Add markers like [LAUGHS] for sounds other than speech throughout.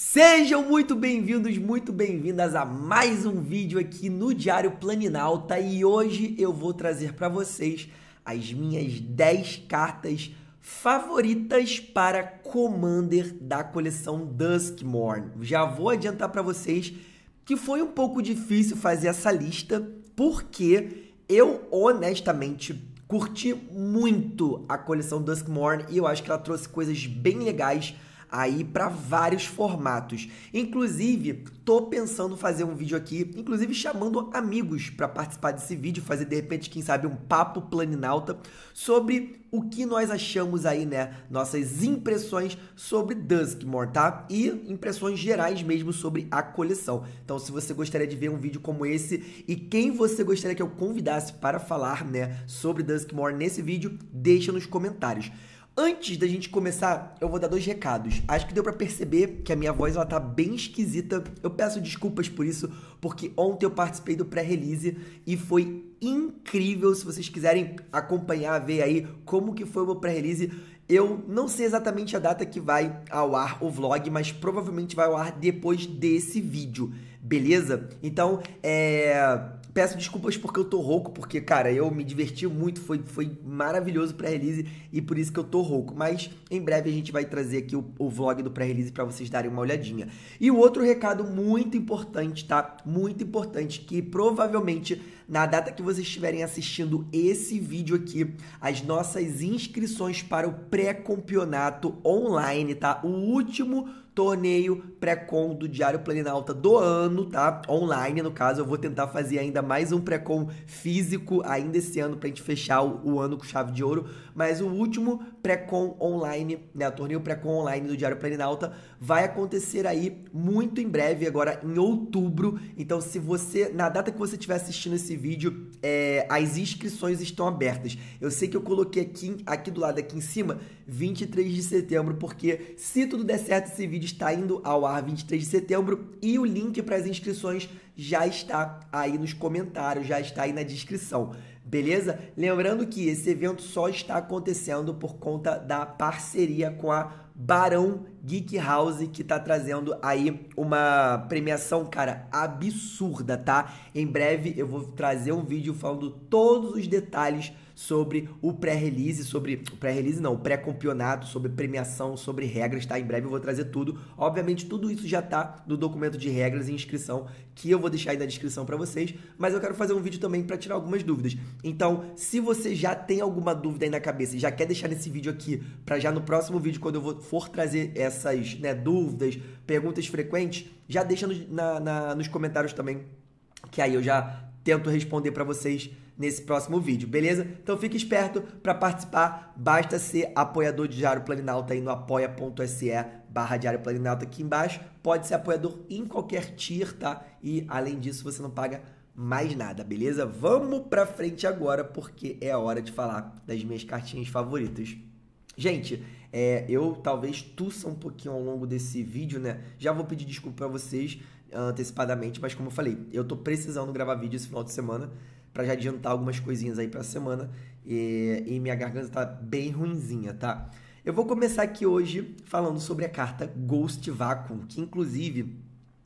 Sejam muito bem-vindos, muito bem-vindas a mais um vídeo aqui no Diário Planinalta e hoje eu vou trazer para vocês as minhas 10 cartas favoritas para Commander da coleção Duskmorn. Já vou adiantar para vocês que foi um pouco difícil fazer essa lista porque eu honestamente curti muito a coleção Duskmorn e eu acho que ela trouxe coisas bem legais aí para vários formatos. Inclusive, tô pensando fazer um vídeo aqui, inclusive chamando amigos para participar desse vídeo, fazer de repente, quem sabe, um papo planinauta sobre o que nós achamos aí, né? Nossas impressões sobre Duskmore, tá? E impressões gerais mesmo sobre a coleção. Então, se você gostaria de ver um vídeo como esse e quem você gostaria que eu convidasse para falar, né, sobre Duskmore nesse vídeo, deixa nos comentários. Antes da gente começar, eu vou dar dois recados. Acho que deu para perceber que a minha voz ela tá bem esquisita. Eu peço desculpas por isso, porque ontem eu participei do pré-release e foi incrível. Se vocês quiserem acompanhar, ver aí como que foi o meu pré-release, eu não sei exatamente a data que vai ao ar o vlog, mas provavelmente vai ao ar depois desse vídeo beleza? Então, é, peço desculpas porque eu tô rouco, porque, cara, eu me diverti muito, foi, foi maravilhoso o pré-release e por isso que eu tô rouco. Mas em breve a gente vai trazer aqui o, o vlog do pré-release para vocês darem uma olhadinha. E o outro recado muito importante, tá? Muito importante, que provavelmente na data que vocês estiverem assistindo esse vídeo aqui, as nossas inscrições para o pré-campeonato online, tá? O último torneio pré-com do Diário Alta do ano, tá? Online, no caso, eu vou tentar fazer ainda mais um pré-com físico ainda esse ano pra gente fechar o, o, ano com chave de ouro, mas o último pré-com online, né, o torneio pré-com online do Diário Alta vai acontecer aí muito em breve, agora em outubro. Então, se você na data que você estiver assistindo esse vídeo, é, as inscrições estão abertas. Eu sei que eu coloquei aqui aqui do lado aqui em cima, 23 de setembro, porque se tudo der certo esse vídeo está indo ao ar 23 de setembro e o link para as inscrições já está aí nos comentários, já está aí na descrição. Beleza? Lembrando que esse evento só está acontecendo por conta da parceria com a Barão Geek House, que está trazendo aí uma premiação, cara, absurda, tá? Em breve eu vou trazer um vídeo falando todos os detalhes sobre o pré-release, sobre o pré-release não, pré-campeonato, sobre premiação, sobre regras, tá? Em breve eu vou trazer tudo. Obviamente tudo isso já tá no documento de regras e inscrição que eu vou deixar aí na descrição para vocês, mas eu quero fazer um vídeo também para tirar algumas dúvidas. Então, se você já tem alguma dúvida aí na cabeça e já quer deixar nesse vídeo aqui para já no próximo vídeo quando eu for trazer essas, né, dúvidas, perguntas frequentes, já deixa no, na, na, nos comentários também que aí eu já tento responder para vocês nesse próximo vídeo, beleza? Então fique esperto para participar, basta ser apoiador de Diário Planinalta aí no apoia.se barra Diário Planinalta aqui embaixo, pode ser apoiador em qualquer tier, tá? E além disso você não paga mais nada, beleza? Vamos para frente agora porque é a hora de falar das minhas cartinhas favoritas. Gente, é, eu talvez tussa um pouquinho ao longo desse vídeo, né? Já vou pedir desculpa para vocês, antecipadamente, mas como eu falei, eu tô precisando gravar vídeo esse final de semana para já adiantar algumas coisinhas aí para semana e, e, minha garganta tá bem ruinzinha, tá? Eu vou começar aqui hoje falando sobre a carta Ghost Vacuum, que inclusive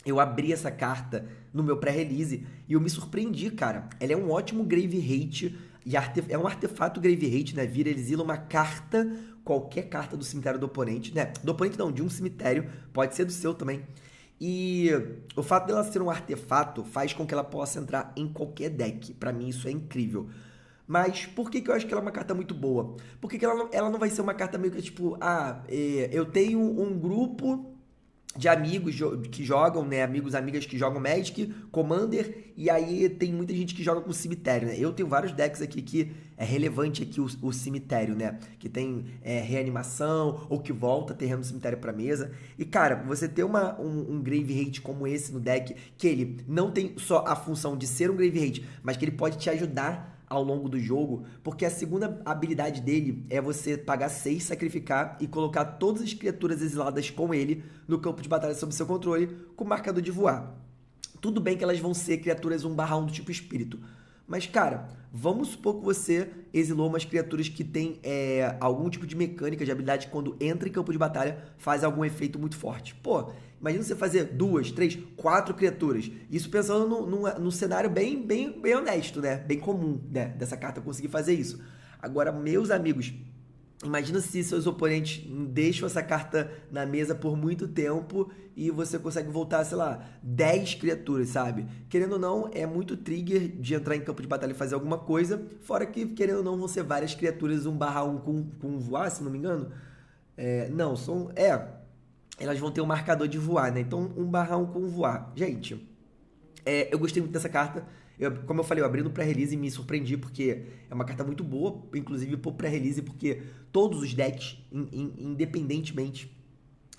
eu abri essa carta no meu pré-release e eu me surpreendi, cara. Ela é um ótimo Grave Hate e é um artefato Grave Hate, né? Vira, eles uma carta, qualquer carta do cemitério do oponente, né? Do oponente não, de um cemitério, pode ser do seu também. E o fato dela ser um artefato faz com que ela possa entrar em qualquer deck. Para mim isso é incrível. Mas por que, que eu acho que ela é uma carta muito boa? Porque ela, não, ela não vai ser uma carta meio que tipo, ah, é, eu tenho um grupo de amigos que jogam, né? Amigos, amigas que jogam Magic, Commander, e aí tem muita gente que joga com cemitério, né? Eu tenho vários decks aqui que é relevante aqui o, o cemitério, né? Que tem é, reanimação ou que volta terreno do cemitério para mesa. E cara, você ter uma, um, um Grave Hate como esse no deck, que ele não tem só a função de ser um Grave Hate, mas que ele pode te ajudar ao longo do jogo, porque a segunda habilidade dele é você pagar 6, sacrificar e colocar todas as criaturas exiladas com ele no campo de batalha sob seu controle, com marcador de voar. Tudo bem que elas vão ser criaturas 1/1 do tipo espírito, mas, cara, vamos supor que você exilou umas criaturas que têm é, algum tipo de mecânica, de habilidade, quando entra em campo de batalha, faz algum efeito muito forte. Pô, imagina você fazer duas, três, quatro criaturas. Isso pensando num, cenário bem, bem, bem honesto, né? Bem comum, né? Dessa carta conseguir fazer isso. Agora, meus amigos, Imagina se seus oponentes deixam essa carta na mesa por muito tempo e você consegue voltar, sei lá, 10 criaturas, sabe? Querendo ou não, é muito trigger de entrar em campo de batalha e fazer alguma coisa. Fora que, querendo ou não, vão ser várias criaturas 1 barra 1 com, voar, se não me engano. É, não, são. É. Elas vão ter um marcador de voar, né? Então, 1 barra 1 com voar. Gente, é, eu gostei muito dessa carta. Eu, como eu falei, eu abri no pré-release e me surpreendi, porque é uma carta muito boa, inclusive pro pré-release, porque todos os decks, in, in, independentemente,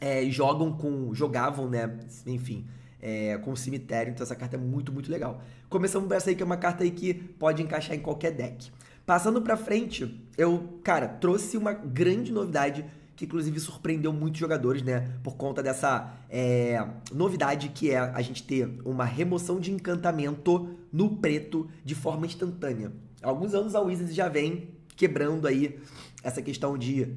é, jogam com. jogavam, né? Enfim. É, com o cemitério, então essa carta é muito, muito legal. Começamos por essa aí, que é uma carta aí que pode encaixar em qualquer deck. Passando pra frente, eu, cara, trouxe uma grande novidade que inclusive surpreendeu muitos jogadores, né? Por conta dessa é, novidade que é a gente ter uma remoção de encantamento no preto de forma instantânea. Há alguns anos a Wizards já vem quebrando aí essa questão de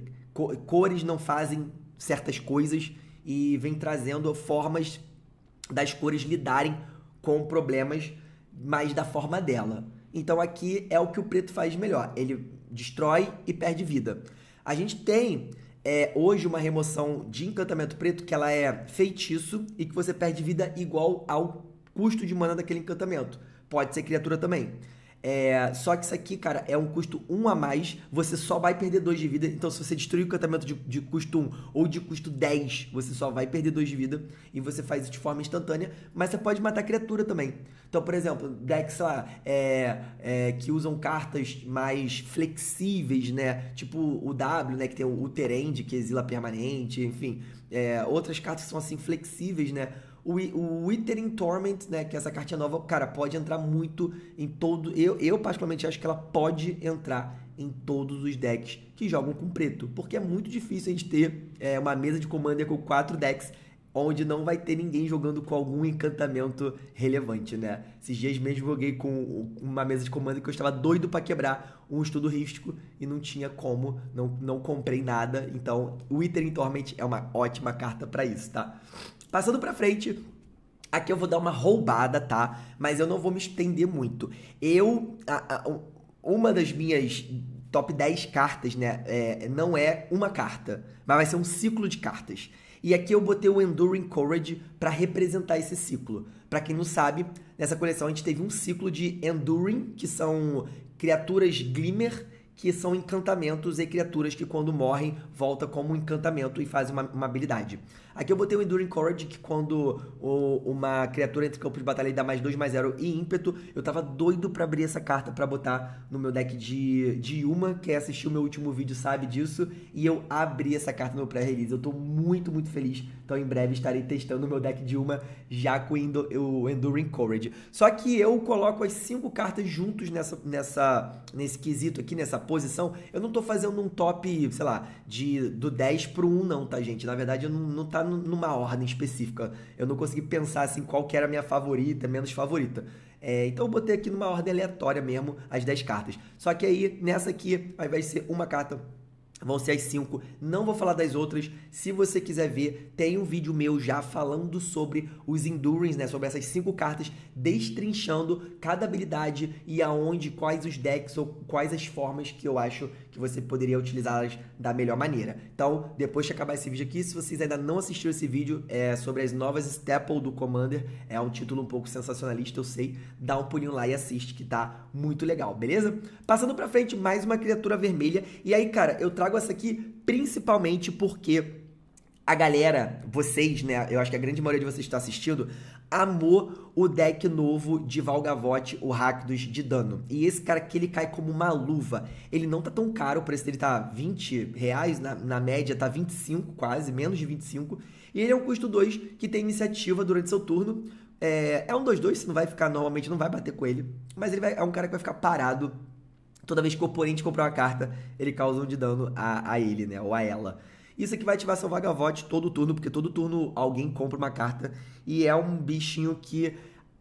cores não fazem certas coisas e vem trazendo formas das cores lidarem com problemas, mais da forma dela. Então aqui é o que o preto faz melhor. Ele destrói e perde vida. A gente tem é hoje uma remoção de encantamento preto que ela é feitiço e que você perde vida igual ao custo de mana daquele encantamento. Pode ser criatura também. É, só que isso aqui, cara, é um custo 1 a mais. Você só vai perder 2 de vida. Então, se você destruir o encantamento de, de custo 1 ou de custo 10, você só vai perder 2 de vida. E você faz isso de forma instantânea. Mas você pode matar criatura também. Então, por exemplo, decks lá é, é, que usam cartas mais flexíveis, né? Tipo o W, né? Que tem o, Terend, que exila permanente, enfim. É, outras cartas que são assim flexíveis, né? o, Withering Torment, né, que é essa cartinha nova, cara, pode entrar muito em todo. Eu, eu particularmente acho que ela pode entrar em todos os decks que jogam com preto, porque é muito difícil a gente ter é, uma mesa de commander com quatro decks onde não vai ter ninguém jogando com algum encantamento relevante, né? Esses dias mesmo joguei com uma mesa de comando que eu estava doido para quebrar um estudo rístico e não tinha como, não, não comprei nada. Então, o Withering Torment é uma ótima carta para isso, tá? Passando pra frente, aqui eu vou dar uma roubada, tá? Mas eu não vou me estender muito. Eu. A, a, uma das minhas top 10 cartas, né? É, não é uma carta, mas vai ser um ciclo de cartas. E aqui eu botei o Enduring Courage para representar esse ciclo. Para quem não sabe, nessa coleção a gente teve um ciclo de Enduring, que são criaturas Glimmer que são encantamentos e criaturas que quando morrem volta como um encantamento e fazem uma, uma habilidade. Aqui eu botei o Enduring Courage, que quando o, uma criatura entra em campo de batalha e dá mais 2, mais 0 e ímpeto, eu tava doido para abrir essa carta para botar no meu deck de, de Yuma, que assistiu o meu último vídeo sabe disso, e eu abri essa carta no pré-release. Eu tô muito, muito feliz então em breve estarei testando o meu deck de uma já com o Enduring Courage. Só que eu coloco as cinco cartas juntos nessa, nessa, nesse quesito aqui, nessa posição. Eu não tô fazendo um top, sei lá, de, do 10 pro 1 não, tá gente? Na verdade eu não, não tá numa ordem específica. Eu não consegui pensar assim qual que era a minha favorita, menos favorita. É, então eu botei aqui numa ordem aleatória mesmo as 10 cartas. Só que aí, nessa aqui, vai ser uma carta Vão ser as cinco, não vou falar das outras. Se você quiser ver, tem um vídeo meu já falando sobre os Endurance, né? Sobre essas cinco cartas, destrinchando cada habilidade e aonde, quais os decks ou quais as formas que eu acho que você poderia utilizá-las da melhor maneira. Então, depois de acabar esse vídeo aqui, se vocês ainda não assistiram esse vídeo é sobre as novas Staple do Commander, é um título um pouco sensacionalista, eu sei, dá um pulinho lá e assiste que tá muito legal, beleza? Passando pra frente, mais uma criatura vermelha. E aí, cara, eu trago trago essa aqui principalmente porque a galera, vocês, né? Eu acho que a grande maioria de vocês está assistindo, amou o deck novo de Valgavote, o Rakdos de dano. E esse cara que ele cai como uma luva. Ele não tá tão caro, o preço dele tá 20 reais, na, na média tá 25 quase, menos de 25. E ele é um custo 2 que tem iniciativa durante seu turno. É, é um 2-2, se não vai ficar, normalmente não vai bater com ele. Mas ele vai, é um cara que vai ficar parado Toda vez que o oponente comprar uma carta, ele causa um de dano a, a ele, né? Ou a ela. Isso aqui é vai ativar seu Vagavote todo turno, porque todo turno alguém compra uma carta e é um bichinho que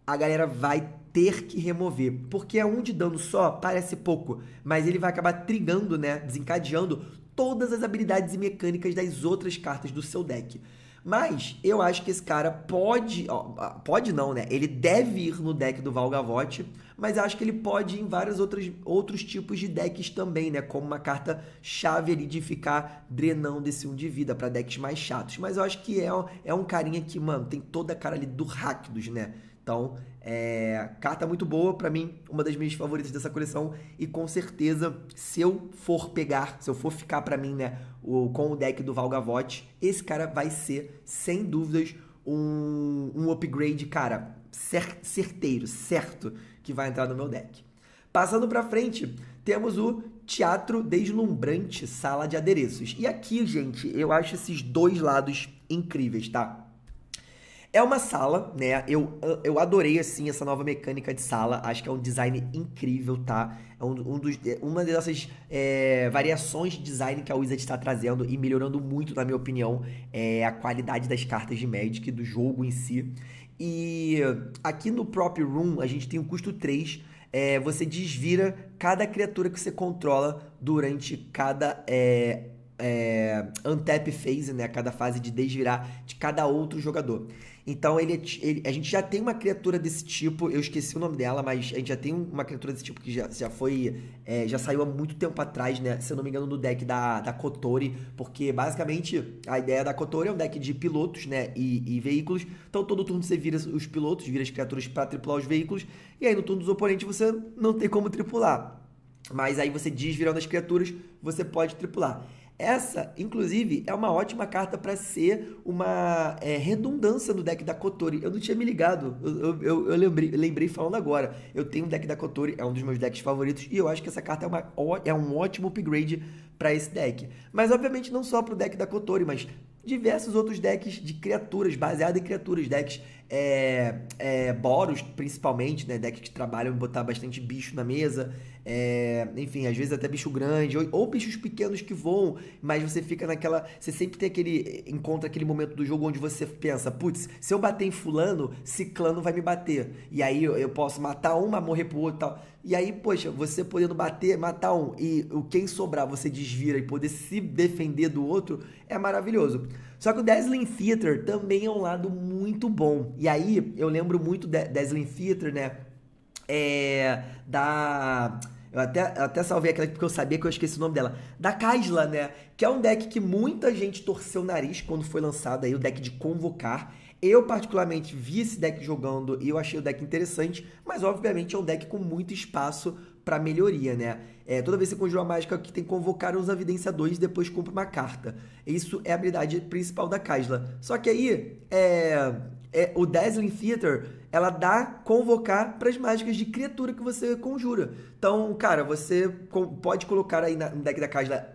a galera vai ter que remover. Porque é um de dano só, parece pouco, mas ele vai acabar trigando, né? Desencadeando todas as habilidades e mecânicas das outras cartas do seu deck. Mas eu acho que esse cara pode. Ó, pode não, né? Ele deve ir no deck do Valgavote, mas acho que ele pode ir em vários outros, outros tipos de decks também, né? Como uma carta chave ali de ficar drenando esse 1 um de vida para decks mais chatos. Mas eu acho que é, é um carinha que, mano, tem toda a cara ali do Rakdos, né? Então é, carta muito boa, para mim, uma das minhas favoritas dessa coleção. E com certeza, se eu for pegar, se eu for ficar para mim, né, o, com o deck do Valgavote, esse cara vai ser, sem dúvidas, um, um upgrade, cara, cer certeiro, certo, que vai entrar no meu deck. Passando para frente, temos o Teatro Deslumbrante Sala de Adereços. E aqui, gente, eu acho esses dois lados incríveis, tá? É uma sala, né? Eu, eu adorei, assim, essa nova mecânica de sala. Acho que é um design incrível, tá? É um, um dos, é, uma dessas é, variações de design que a Wizard está trazendo e melhorando muito, na minha opinião, é a qualidade das cartas de Magic, do jogo em si. E aqui no próprio Room, a gente tem o um custo 3. É, você desvira cada criatura que você controla durante cada é, é, untap phase, né? Cada fase de desvirar de cada outro jogador. Então ele, é ele, a gente já tem uma criatura desse tipo, eu esqueci o nome dela, mas a gente já tem uma criatura desse tipo que já, já foi. É, já saiu há muito tempo atrás, né? Se eu não me engano, do deck da, da Kotori, porque basicamente a ideia da Kotori é um deck de pilotos, né? E, e veículos. Então todo turno você vira os pilotos, vira as criaturas para tripular os veículos, e aí no turno dos oponentes você não tem como tripular. Mas aí você desvirando as criaturas, você pode tripular. Essa, inclusive, é uma ótima carta para ser uma é, redundância no deck da Kotori. Eu não tinha me ligado, eu, eu, eu lembrei, lembrei falando agora. Eu tenho um deck da Kotori, é um dos meus decks favoritos, e eu acho que essa carta é, uma, é um ótimo upgrade para esse deck. Mas, obviamente, não só para o deck da Kotori, mas diversos outros decks de criaturas, baseado em criaturas, decks é, é, boros, principalmente, né? Decks que trabalham em botar bastante bicho na mesa, é, enfim, às vezes até bicho grande, ou, ou, bichos pequenos que voam, mas você fica naquela. Você sempre tem aquele. Encontra aquele momento do jogo onde você pensa, putz, se eu bater em fulano, ciclano vai me bater. E aí eu, eu posso matar uma, morrer pro outro e tal. E aí, poxa, você podendo bater, matar um e o quem sobrar você desvira e poder se defender do outro é maravilhoso. Só que o Dazzling Theater também é um lado muito bom. E aí, eu lembro muito de Dazzling Theater, né? É. Da. Eu até, eu até salvei aquela porque eu sabia que eu esqueci o nome dela. Da Kaisla, né? Que é um deck que muita gente torceu o nariz quando foi lançado aí, o deck de convocar. Eu, particularmente, vi esse deck jogando e eu achei o deck interessante, mas obviamente é um deck com muito espaço para melhoria, né? É, toda vez que você conjura uma mágica que tem que convocar, os Avidência 2 e depois compra uma carta. Isso é a habilidade principal da Kaisla. Só que aí, é, é, o Dazzling Theater, ela dá convocar para as mágicas de criatura que você conjura. Então, cara, você pode colocar aí no deck da casa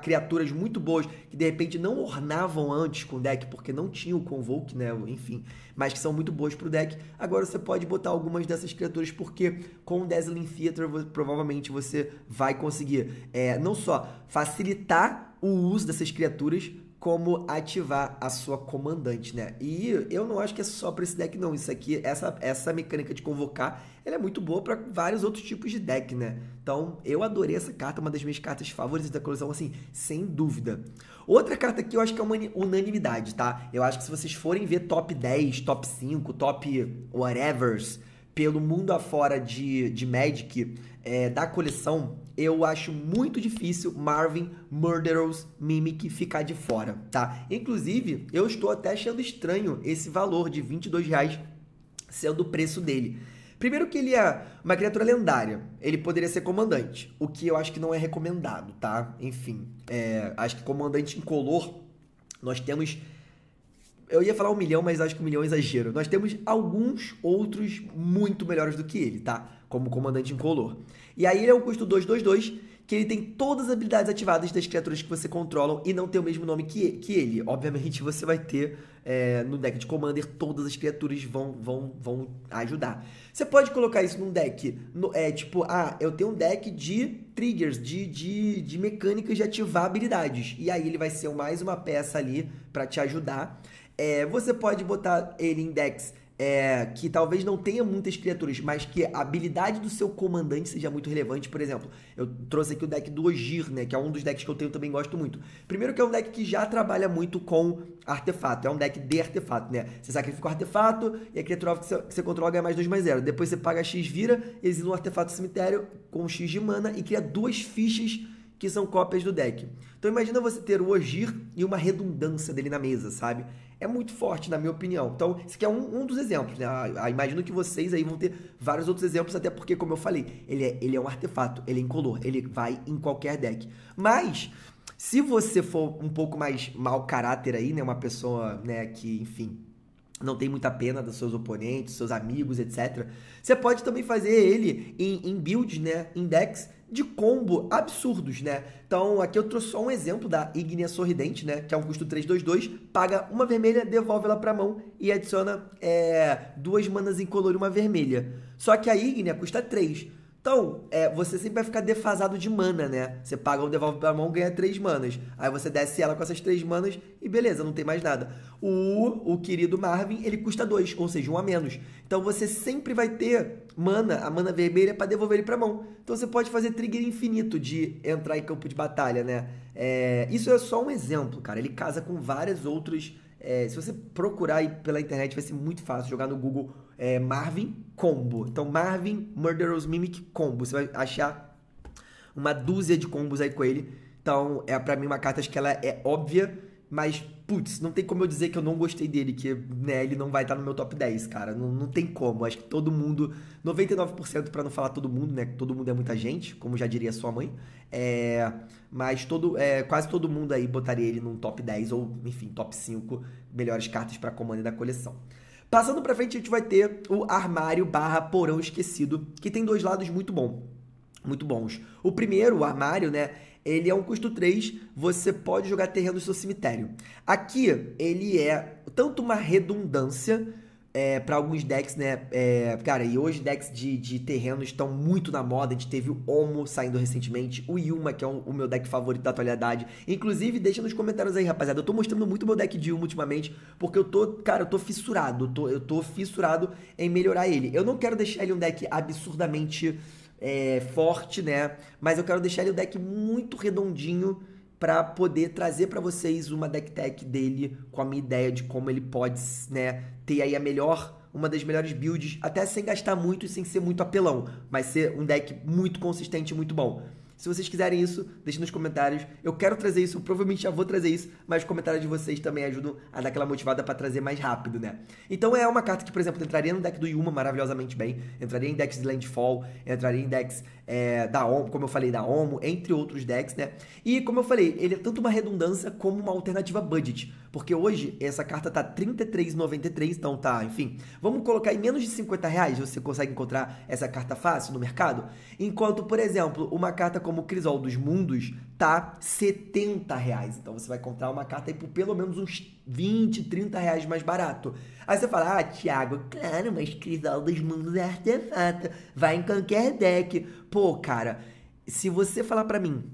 criaturas muito boas que de repente não ornavam antes com o deck porque não tinha o convoke, né? Enfim, mas que são muito boas pro deck. Agora você pode botar algumas dessas criaturas porque com o Dazzling Theater provavelmente você vai conseguir é, não só facilitar o uso dessas criaturas, como ativar a sua comandante, né? E eu não acho que é só para esse deck não, isso aqui, essa, essa mecânica de convocar, ela é muito boa para vários outros tipos de deck, né? Então, eu adorei essa carta, uma das minhas cartas favoritas da coleção, assim, sem dúvida. Outra carta aqui eu acho que é uma unanimidade, tá? Eu acho que se vocês forem ver top 10, top 5, top whatevers, pelo mundo afora de, de Magic, é, da coleção, eu acho muito difícil Marvin Murderous Mimic ficar de fora, tá? Inclusive, eu estou até achando estranho esse valor de 22 reais sendo o preço dele. Primeiro que ele é uma criatura lendária, ele poderia ser comandante, o que eu acho que não é recomendado, tá? Enfim, é, acho que comandante incolor, nós temos eu ia falar um milhão, mas acho que um milhão é exagero. Nós temos alguns outros muito melhores do que ele, tá? Como comandante incolor. E aí ele é um custo 222, que ele tem todas as habilidades ativadas das criaturas que você controla e não tem o mesmo nome que, que ele. Obviamente [LAUGHS] você vai ter é, no deck de Commander, todas as criaturas vão, vão, vão ajudar. Você pode colocar isso num deck, no, é tipo, ah, eu tenho um deck de triggers, de, de, de mecânicas de ativar habilidades. E aí ele vai ser mais uma peça ali para te ajudar. É, você pode botar ele em decks é, que talvez não tenha muitas criaturas, mas que a habilidade do seu comandante seja muito relevante. Por exemplo, eu trouxe aqui o deck do Ogir, né? Que é um dos decks que eu tenho também gosto muito. Primeiro que é um deck que já trabalha muito com artefato. É um deck de artefato, né? Você sacrifica o artefato e a criatura que você, que você controla ganha mais 2 mais 0. Depois você paga X vira, exila um artefato do cemitério com X de mana e cria duas fichas que são cópias do deck. Então imagina você ter o Ogir e uma redundância dele na mesa, sabe? É muito forte, na minha opinião. Então, esse aqui é um, um dos exemplos, né? Ah, ah, imagino que vocês aí vão ter vários outros exemplos, até porque, como eu falei, ele é, ele é um artefato, ele é incolor, ele vai em qualquer deck. Mas, se você for um pouco mais mau caráter aí, né? Uma pessoa, né, que, enfim, não tem muita pena dos seus oponentes, seus amigos, etc. Você pode também fazer ele em, em builds, né? Em decks de combo absurdos, né? Então, aqui eu trouxe só um exemplo da Ignia Sorridente, né? Que é um custo 322, paga uma vermelha, devolve ela pra mão e adiciona é, duas manas em color e uma vermelha. Só que a Ignia custa 3. Então, é, você sempre vai ficar defasado de mana, né? Você paga um devolve pra mão, ganha três manas. Aí você desce ela com essas três manas e beleza, não tem mais nada. O, o querido Marvin, ele custa dois, ou seja, um a menos. Então você sempre vai ter mana, a mana vermelha, para devolver ele pra mão. Então você pode fazer trigger infinito de entrar em campo de batalha, né? É, isso é só um exemplo, cara. Ele casa com várias outras. É, se você procurar aí pela internet, vai ser muito fácil jogar no Google é, Marvin Combo. Então, Marvin Murderous Mimic Combo. Você vai achar uma dúzia de combos aí com ele. Então, é para mim uma carta acho que ela é óbvia, mas putz, não tem como eu dizer que eu não gostei dele, que né, ele não vai estar no meu top 10, cara. Não, não tem como. Acho que todo mundo, 99% para não falar todo mundo, né? Todo mundo é muita gente, como já diria sua mãe. É, mas todo, é, quase todo mundo aí botaria ele num top 10 ou, enfim, top 5 melhores cartas para comando da coleção. Passando para frente, a gente vai ter o armário barra porão esquecido, que tem dois lados muito bom, muito bons. O primeiro, o armário, né? Ele é um custo 3, você pode jogar terreno no seu cemitério. Aqui, ele é tanto uma redundância é, para alguns decks, né? É, cara, e hoje decks de, de terreno estão muito na moda. A gente teve o Omo saindo recentemente, o Yuma, que é o meu deck favorito da atualidade. Inclusive, deixa nos comentários aí, rapaziada. Eu tô mostrando muito meu deck de Yuma ultimamente, porque eu tô, cara, eu tô fissurado. Eu tô, eu tô fissurado em melhorar ele. Eu não quero deixar ele um deck absurdamente é, forte, né? Mas eu quero deixar ele um deck muito redondinho para poder trazer para vocês uma deck tech dele com a minha ideia de como ele pode, né, ter aí a melhor uma das melhores builds, até sem gastar muito e sem ser muito apelão, mas ser um deck muito consistente e muito bom. Se vocês quiserem isso, deixem nos comentários. Eu quero trazer isso, provavelmente já vou trazer isso, mas os comentários de vocês também ajudam a dar aquela motivada para trazer mais rápido, né? Então é uma carta que, por exemplo, entraria no deck do Yuma maravilhosamente bem, entraria em decks de Landfall, entraria em decks é, da OMO, como eu falei, da OMO, entre outros decks, né? E como eu falei, ele é tanto uma redundância como uma alternativa budget, porque hoje essa carta tá R$33,93, então tá, enfim, vamos colocar em menos de 50 reais você consegue encontrar essa carta fácil no mercado, enquanto, por exemplo, uma carta como Crisol dos Mundos tá R$70,00, então você vai encontrar uma carta aí por pelo menos uns 20, 30 reais mais barato. Aí você fala, ah, Thiago, claro, mas Crisal dos Mundos é artefato, vai em qualquer deck. Pô, cara, se você falar para mim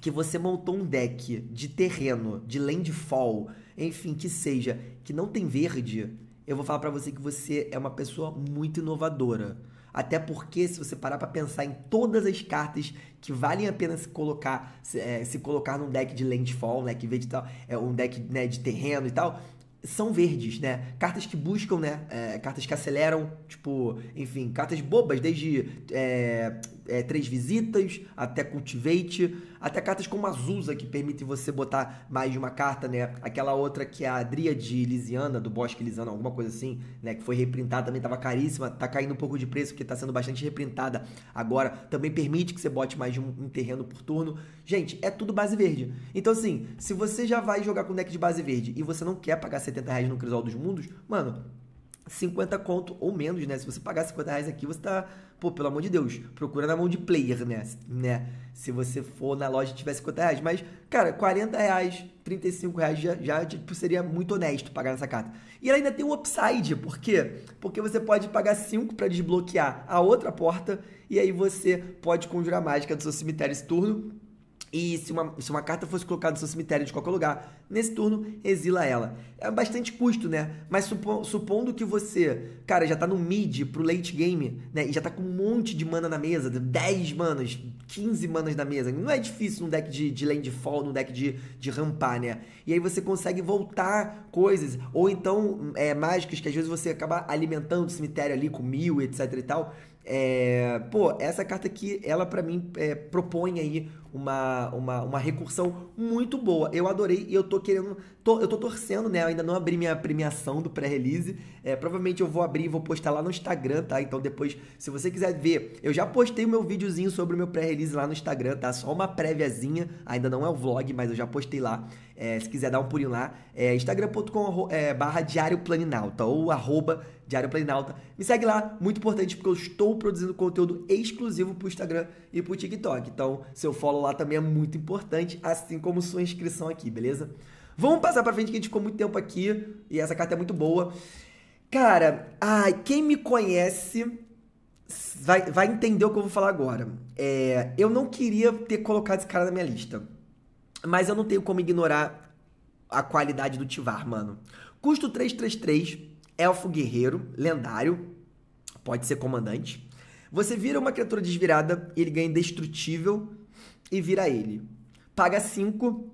que você montou um deck de terreno, de landfall, enfim, que seja, que não tem verde, eu vou falar para você que você é uma pessoa muito inovadora. Até porque, se você parar para pensar em todas as cartas que valem a pena se colocar, se, é, se colocar num deck de landfall, né, que verde tal, é um deck né, de terreno e tal, são verdes, né? Cartas que buscam, né? É, cartas que aceleram, tipo, enfim, cartas bobas, desde é, é, três visitas, até cultivate, até cartas como a Azusa, que permite você botar mais de uma carta, né? Aquela outra que é a Adria de Lisiana, do Bosque Lisiana, alguma coisa assim, né? Que foi reprintada, também tava caríssima, tá caindo um pouco de preço, porque tá sendo bastante reprintada agora. Também permite que você bote mais de um, um terreno por turno. Gente, é tudo base verde. Então, assim, se você já vai jogar com deck de base verde e você não quer pagar 70 reais no Crisol dos Mundos, mano, 50 conto ou menos, né? Se você pagar 50 reais aqui, você tá. Pô, pelo amor de Deus, procura na mão de player, né? né? Se você for na loja e tiver 50 reais. Mas, cara, 40 reais, 35 reais já, já tipo, seria muito honesto pagar nessa carta. E ela ainda tem um upside, por quê? Porque você pode pagar 5 para desbloquear a outra porta e aí você pode conjurar mágica do seu cemitério esse turno e se uma, se uma carta fosse colocada no seu cemitério de qualquer lugar, nesse turno, exila ela. É bastante custo, né? Mas supo, supondo que você, cara, já tá no mid pro late game, né? E já tá com um monte de mana na mesa, 10 manas, 15 manas na mesa. Não é difícil num deck de, de landfall, num deck de, de rampar, né? E aí você consegue voltar coisas, ou então é, mágicas que às vezes você acaba alimentando o cemitério ali com mil, etc e tal. É, pô, essa carta aqui, ela para mim é, propõe aí uma, uma, uma recursão muito boa. Eu adorei e eu tô querendo. Tô, eu tô torcendo, né? Eu ainda não abri minha premiação do pré-release. É, provavelmente eu vou abrir e vou postar lá no Instagram, tá? Então depois, se você quiser ver, eu já postei o meu videozinho sobre o meu pré-release lá no Instagram, tá? Só uma préviazinha, ainda não é o vlog, mas eu já postei lá. É, se quiser dar um pulinho lá, é instagram.com é, barra diário planinalta ou arroba Diário Planalta. Me segue lá, muito importante, porque eu estou produzindo conteúdo exclusivo para o Instagram e para o TikTok. Então, seu follow lá também é muito importante, assim como sua inscrição aqui, beleza? Vamos passar para frente, que a gente ficou muito tempo aqui e essa carta é muito boa. Cara, ai, quem me conhece vai, vai entender o que eu vou falar agora. É, eu não queria ter colocado esse cara na minha lista, mas eu não tenho como ignorar a qualidade do Tivar, mano. Custo 333 elfo guerreiro, lendário, pode ser comandante. Você vira uma criatura desvirada, ele ganha indestrutível e vira ele. Paga 5.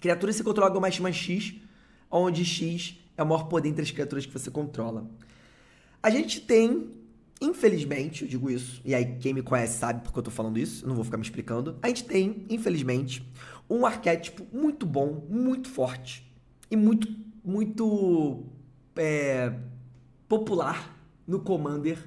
Criaturas se controlam mais mais X, onde X é o maior poder entre as criaturas que você controla. A gente tem, infelizmente, eu digo isso, e aí quem me conhece sabe porque eu tô falando isso, não vou ficar me explicando. A gente tem, infelizmente, um arquétipo muito bom, muito forte e muito, muito é, popular no Commander,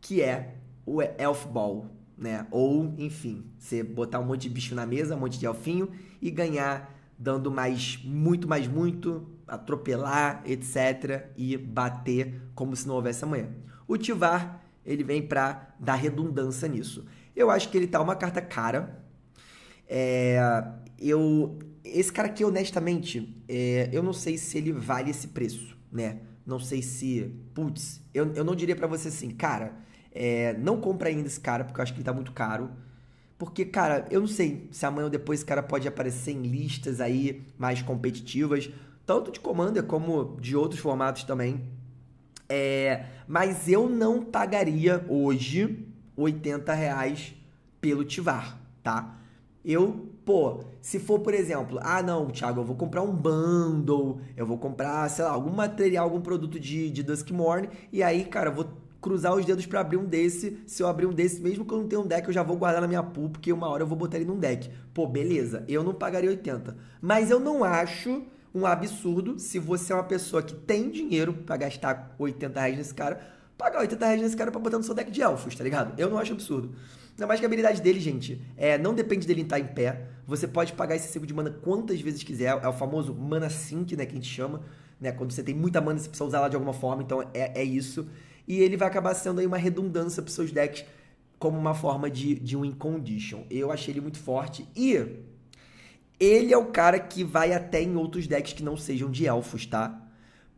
que é o Elf Ball, né? Ou, enfim, você botar um monte de bicho na mesa, um monte de elfinho e ganhar dando mais, muito mais muito, atropelar, etc. e bater como se não houvesse amanhã. O Tivar, ele vem para dar redundância nisso. Eu acho que ele tá uma carta cara. É, eu esse cara aqui, honestamente, é, eu não sei se ele vale esse preço né? Não sei se. Putz, eu, eu não diria para você assim, cara, é, não compra ainda esse cara, porque eu acho que ele tá muito caro. Porque, cara, eu não sei se amanhã ou depois esse cara pode aparecer em listas aí mais competitivas, tanto de Commander como de outros formatos também. É, mas eu não pagaria hoje 80 reais pelo Tivar, tá? Eu Pô, se for, por exemplo, ah não, Thiago, eu vou comprar um bundle, eu vou comprar, sei lá, algum material, algum produto de, de Dusk Morning, e aí, cara, eu vou cruzar os dedos para abrir um desse. Se eu abrir um desse, mesmo que eu não tenha um deck, eu já vou guardar na minha pool, porque uma hora eu vou botar ele num deck. Pô, beleza, eu não pagaria 80. Mas eu não acho um absurdo se você é uma pessoa que tem dinheiro para gastar 80 reais nesse cara, pagar 80 reais nesse cara pra botar no seu deck de elfos, tá ligado? Eu não acho absurdo. Ainda mais que a habilidade dele, gente, é, não depende dele estar em pé. Você pode pagar esse ciclo de mana quantas vezes quiser. É o famoso mana sync, né, que a gente chama. Né? Quando você tem muita mana, você precisa usar ela de alguma forma, então é, é isso. E ele vai acabar sendo aí uma redundância para seus decks como uma forma de, de um incondition. Eu achei ele muito forte e ele é o cara que vai até em outros decks que não sejam de elfos, tá?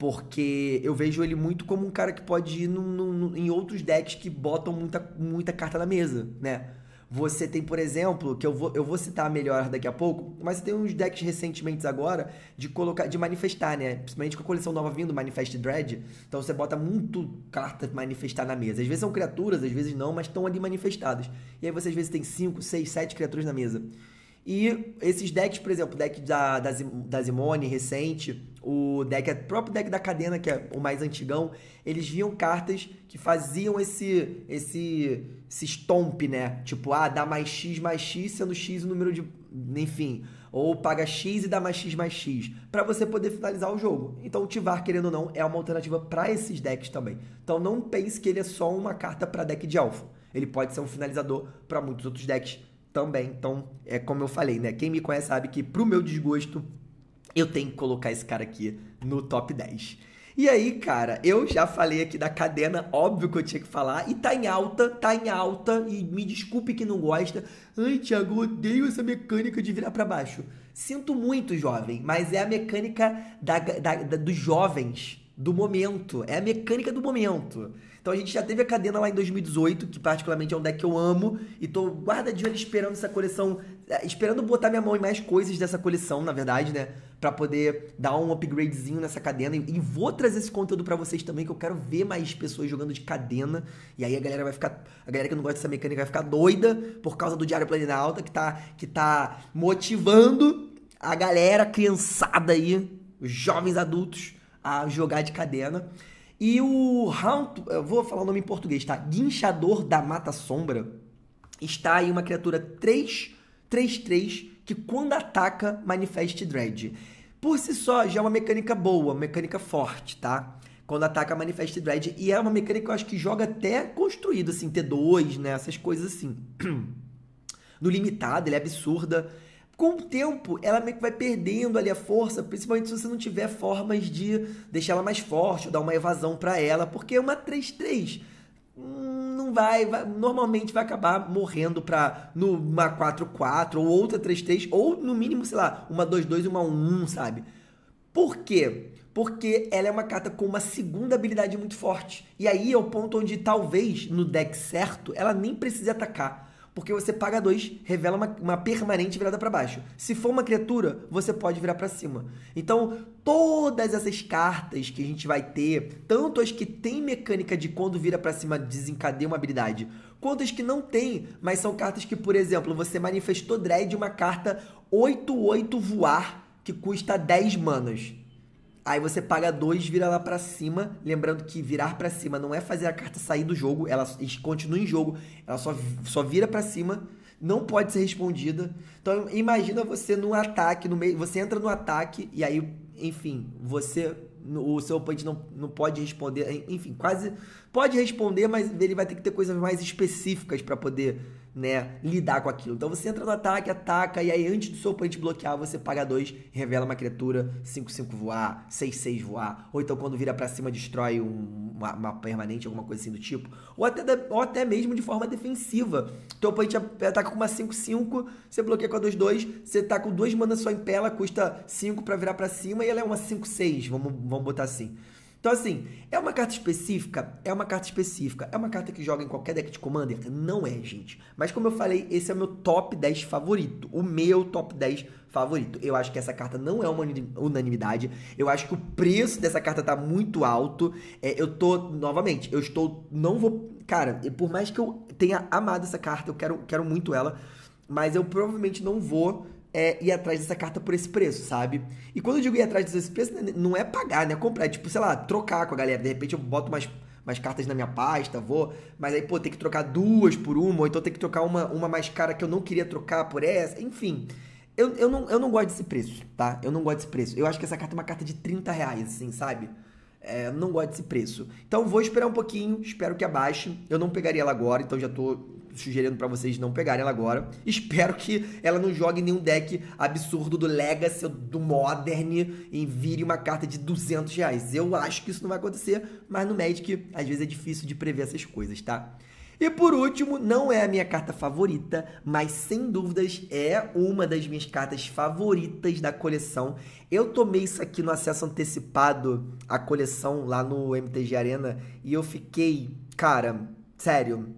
Porque eu vejo ele muito como um cara que pode ir num, num, em outros decks que botam muita, muita carta na mesa, né? Você tem, por exemplo, que eu vou, eu vou citar melhor daqui a pouco, mas você tem uns decks recentemente agora de colocar, de manifestar, né? Principalmente com a coleção nova vindo, Manifest Dread. Então você bota muito carta manifestar na mesa. Às vezes são criaturas, às vezes não, mas estão ali manifestadas. E aí você às vezes tem 5, 6, 7 criaturas na mesa. E esses decks, por exemplo, o deck da, da, da Zimone recente, o deck, o próprio deck da Cadena, que é o mais antigão, eles viam cartas que faziam esse esse esse stomp, né? Tipo, ah, dá mais X mais X, sendo X o número de. Enfim. Ou paga X e dá mais X mais X. para você poder finalizar o jogo. Então, o Tivar, querendo ou não, é uma alternativa para esses decks também. Então, não pense que ele é só uma carta para deck de alfa. Ele pode ser um finalizador para muitos outros decks também. Então, é como eu falei, né? Quem me conhece sabe que, pro meu desgosto, eu tenho que colocar esse cara aqui no top 10. E aí, cara, eu já falei aqui da cadena, óbvio que eu tinha que falar, e tá em alta, tá em alta, e me desculpe que não gosta. Ai, Thiago, odeio essa mecânica de virar para baixo. Sinto muito, jovem, mas é a mecânica da, da, da, dos jovens do momento. É a mecânica do momento. Então a gente já teve a cadena lá em 2018, que particularmente é um deck que eu amo, e tô guardadinho ali esperando essa coleção, é, esperando botar minha mão em mais coisas dessa coleção, na verdade, né? Pra poder dar um upgradezinho nessa cadena. E, vou trazer esse conteúdo para vocês também, que eu quero ver mais pessoas jogando de cadena. E aí a galera vai ficar. A galera que não gosta dessa mecânica vai ficar doida por causa do Diário Planeta Alta, que tá, que tá motivando a galera, a criançada aí, os jovens adultos a jogar de cadena. E o Hound, eu vou falar o nome em português, tá? Guinchador da Mata Sombra, está em uma criatura 3-3-3 que quando ataca manifeste Dread. Por si só, já é uma mecânica boa, mecânica forte, tá? Quando ataca manifeste Dread. E é uma mecânica que eu acho que joga até construído, assim, T2, né? Essas coisas assim. [CLEARS THROAT] no limitado, ele é absurda com o tempo, ela meio que vai perdendo ali a força, principalmente se você não tiver formas de deixar ela mais forte, ou dar uma evasão para ela, porque uma 3-3 não vai, vai, normalmente vai acabar morrendo para numa 4-4 ou outra 3-3, ou no mínimo, sei lá, uma 2-2 e uma 1-1, sabe? Por quê? Porque ela é uma carta com uma segunda habilidade muito forte. E aí é o ponto onde talvez no deck certo ela nem precise atacar porque você paga dois, revela uma, uma permanente virada para baixo. Se for uma criatura, você pode virar para cima. Então, todas essas cartas que a gente vai ter, tanto as que tem mecânica de quando vira para cima desencadeia uma habilidade, quanto as que não tem, mas são cartas que, por exemplo, você manifestou Dread uma carta 8-8 voar que custa 10 manas. Aí você paga dois, vira lá para cima. Lembrando que virar para cima não é fazer a carta sair do jogo, ela continua em jogo, ela só, só vira para cima, não pode ser respondida. Então imagina você no ataque, no meio, você entra no ataque e aí, enfim, você o seu oponente não, não pode responder, enfim, quase pode responder, mas ele vai ter que ter coisas mais específicas para poder né, lidar com aquilo. Então você entra no ataque, ataca, e aí antes do seu oponente bloquear, você paga 2, revela uma criatura 5-5 voar, 6-6 voar, ou então quando vira para cima destrói um, uma, uma, permanente, alguma coisa assim do tipo, ou até, da, ou até mesmo de forma defensiva. Teu oponente ataca com uma 5-5, você bloqueia com a 2-2, você tá com duas manas só em pé, ela custa 5 para virar para cima e ela é uma 5-6, vamos, vamos botar assim. Então, assim, é uma carta específica? É uma carta específica. É uma carta que joga em qualquer deck de Commander? Não é, gente. Mas como eu falei, esse é o meu top 10 favorito. O meu top 10 favorito. Eu acho que essa carta não é uma unanimidade. Eu acho que o preço dessa carta tá muito alto. É, eu tô, novamente, eu estou. Não vou. Cara, por mais que eu tenha amado essa carta, eu quero, quero muito ela. Mas eu provavelmente não vou é, ir atrás dessa carta por esse preço, sabe? E quando eu digo ir atrás desse preço, né, não é pagar, né? É comprar, é tipo, sei lá, trocar com a galera. De repente eu boto mais, mais cartas na minha pasta, vou. Mas aí, pô, tem que trocar duas por uma, ou então tem que trocar uma, uma mais cara que eu não queria trocar por essa. Enfim. Eu, eu, não, eu não gosto desse preço, tá? Eu não gosto desse preço. Eu acho que essa carta é uma carta de 30 reais, assim, sabe? é, não gosto desse preço. Então vou esperar um pouquinho, espero que abaixe. Eu não pegaria ela agora, então já tô sugerindo para vocês não pegarem ela agora. [LAUGHS] Espero que ela não jogue nenhum deck absurdo do Legacy do Modern e vire uma carta de 200 reais. Eu acho que isso não vai acontecer, mas no Magic às vezes é difícil de prever essas coisas, tá? E por último, não é a minha carta favorita, mas sem dúvidas é uma das minhas cartas favoritas da coleção. Eu tomei isso aqui no acesso antecipado à coleção lá no MTG Arena e eu fiquei, cara, sério,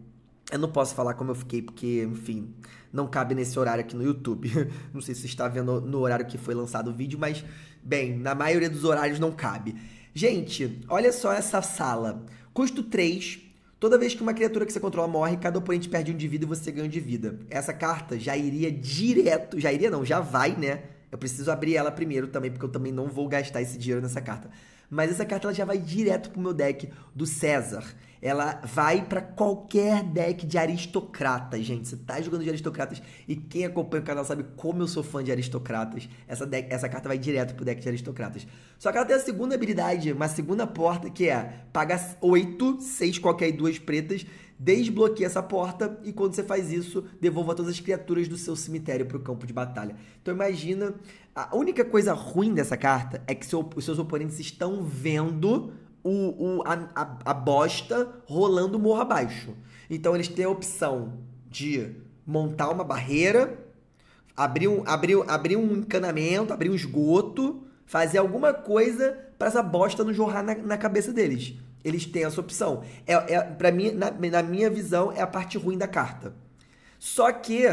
eu não posso falar como eu fiquei porque, enfim, não cabe nesse horário aqui no YouTube. [LAUGHS] Não sei se você está vendo no horário que foi lançado o vídeo, mas bem, na maioria dos horários não cabe. Gente, olha só essa sala. Custo 3, Toda vez que uma criatura que você controla morre, cada oponente perde um de vida e você ganha um de vida. Essa carta já iria direto, já iria não, já vai, né? Eu preciso abrir ela primeiro também, porque eu também não vou gastar esse dinheiro nessa carta. Mas essa carta ela já vai direto pro meu deck do César ela vai para qualquer deck de aristocratas, gente. Você tá jogando de aristocratas e quem acompanha o canal sabe como eu sou fã de aristocratas. Essa, deck, essa carta vai direto pro deck de aristocratas. Só que ela tem a segunda habilidade, uma segunda porta que é pagar 8, 6 qualquer e duas pretas, desbloqueia essa porta e quando você faz isso, devolva todas as criaturas do seu cemitério pro campo de batalha. Então imagina, a única coisa ruim dessa carta é que seu, os seus oponentes estão vendo o, o, a, a, a bosta rolando morro abaixo. Então eles têm a opção de montar uma barreira, abrir um, abrir, abrir um encanamento, abrir um esgoto, fazer alguma coisa para essa bosta não jorrar na, na, cabeça deles. Eles têm essa opção. É, é, para mim, na, na minha visão, é a parte ruim da carta. Só que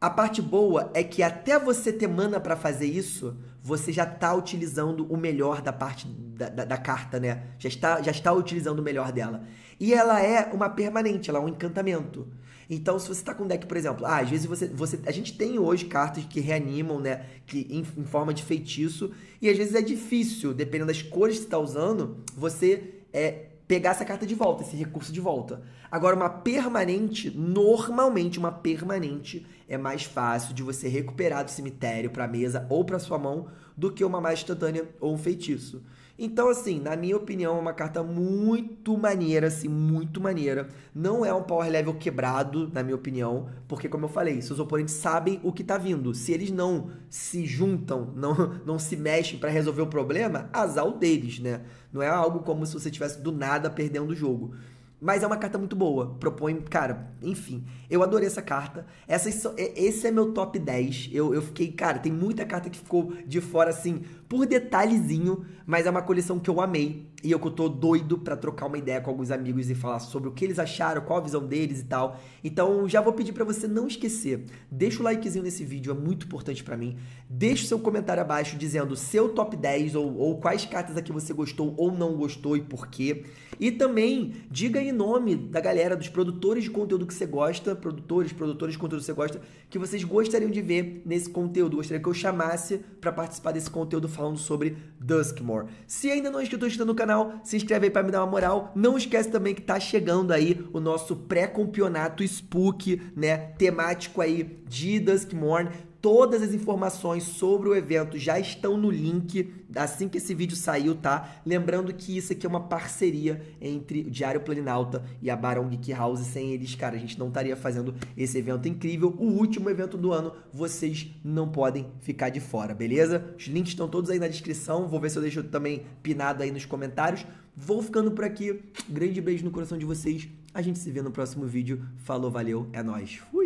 a parte boa é que até você ter mana para fazer isso, você já está utilizando o melhor da parte da, da, da, carta, né? Já está, já está utilizando o melhor dela. E ela é uma permanente, ela é um encantamento. Então, se você está com um deck, por exemplo, ah, às vezes você, você. A gente tem hoje cartas que reanimam, né? Que, em, em forma de feitiço. E às vezes é difícil, dependendo das cores que você está usando, você é, pegar essa carta de volta, esse recurso de volta. Agora, uma permanente, normalmente uma permanente é mais fácil de você recuperar do cemitério para a mesa ou para sua mão do que uma mais instantânea ou um feitiço. Então, assim, na minha opinião, é uma carta muito maneira, assim, muito maneira. Não é um power level quebrado, na minha opinião, porque, como eu falei, seus oponentes sabem o que tá vindo. Se eles não se juntam, não, [LAUGHS] não se mexem para resolver o problema, azar o deles, né? Não é algo como se você tivesse do nada perdendo o jogo. Mas é uma carta muito boa. Propõe, cara, enfim. Eu adorei essa carta. Essas, esse é meu top 10. Eu, eu fiquei, cara, tem muita carta que ficou de fora assim por detalhezinho, mas é uma coleção que eu amei e eu que eu tô doido para trocar uma ideia com alguns amigos e falar sobre o que eles acharam, qual a visão deles e tal. Então já vou pedir para você não esquecer, deixa o likezinho nesse vídeo, é muito importante para mim. Deixa o seu comentário abaixo dizendo seu top 10 ou, ou quais cartas aqui você gostou ou não gostou e por quê. E também diga em nome da galera dos produtores de conteúdo que você gosta, produtores, produtores de conteúdo que você gosta, que vocês gostariam de ver nesse conteúdo, gostaria que eu chamasse para participar desse conteúdo falando sobre Duskmore. Se ainda não é inscrito ainda no canal, se inscreve aí para me dar uma moral. Não esquece também que tá chegando aí o nosso pré-campeonato Spook, né, temático aí de Duskmore Todas as informações sobre o evento já estão no link assim que esse vídeo saiu, tá? Lembrando que isso aqui é uma parceria entre o Diário Planinalta e a Barão Geek House. Sem eles, cara, a gente não estaria fazendo esse evento incrível. O último evento do ano, vocês não podem ficar de fora, beleza? Os links estão todos aí na descrição. Vou ver se eu deixo também pinado aí nos comentários. Vou ficando por aqui. Grande beijo no coração de vocês. A gente se vê no próximo vídeo. Falou, valeu, é nóis. Fui!